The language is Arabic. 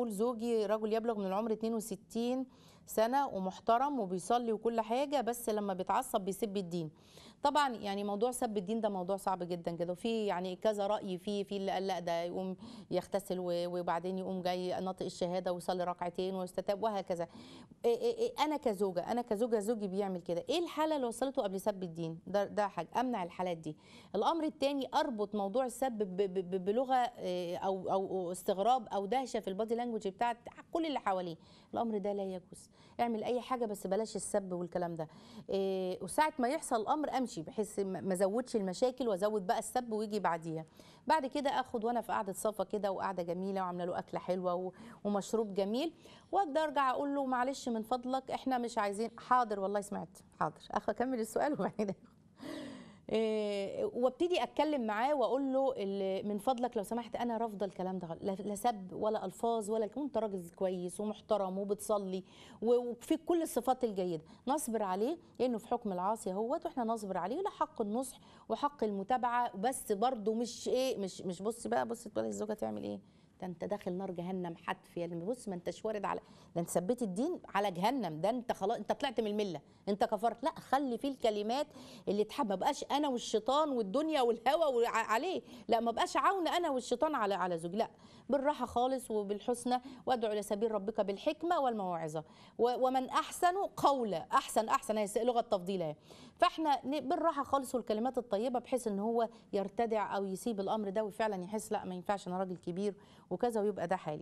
زوجي رجل يبلغ من العمر 62 سنه ومحترم وبيصلي وكل حاجه بس لما بيتعصب بيسب الدين طبعا يعني موضوع سب الدين ده موضوع صعب جدا كده وفي يعني كذا راي فيه في اللي قال لا ده يقوم يغتسل وبعدين يقوم جاي ناطق الشهاده ويصلي ركعتين ويستتاب وهكذا إيه، إيه، إيه، انا كزوجه انا كزوجه زوجي بيعمل كده ايه الحاله اللي وصلته قبل سب الدين ده ده حاجه امنع الحالات دي الامر الثاني اربط موضوع السب بلغه او او استغراب او دهشه في البادي لانجوج بتاعت كل اللي حواليه الامر ده لا يجوز اعمل اي حاجه بس بلاش السب والكلام ده إيه وساعه ما يحصل الامر امشي بحيث ما ازودش المشاكل وازود بقى السب ويجي بعديها بعد كده اخد وانا في قعده صفا كده وقعده جميله وعامله له اكله حلوه ومشروب جميل وابدا ارجع اقول له معلش من فضلك احنا مش عايزين حاضر والله سمعت حاضر اخ اكمل السؤال وبعدين آه، وابتدي اتكلم معاه واقول له من فضلك لو سمحت انا رافضه الكلام ده لا سب ولا الفاظ ولا انت راجل كويس ومحترم وبتصلي وفيك كل الصفات الجيده نصبر عليه لانه في حكم العاصي اهوت واحنا نصبر عليه له حق النصح وحق المتابعه بس برضه مش ايه مش مش بص بقى بص تقول الزوجه تعمل ايه ده انت داخل نار جهنم حتف يا بص ما انتش وارد على ده انت ثبت الدين على جهنم ده انت خلاص انت طلعت من المله انت كفرت لا خلي فيه الكلمات اللي تحب ما بقاش انا والشيطان والدنيا والهوى عليه لا ما بقاش عون انا والشيطان على على زوجي لا بالراحه خالص وبالحسنى وادعو الى سبيل ربك بالحكمه والموعظه ومن احسن قولا احسن احسن هي لغه تفضيل فاحنا بالراحه خالص والكلمات الطيبه بحيث ان هو يرتدع او يسيب الامر ده وفعلا يحس لا ما ينفعش انا راجل كبير وكذا ويبقى ده حالي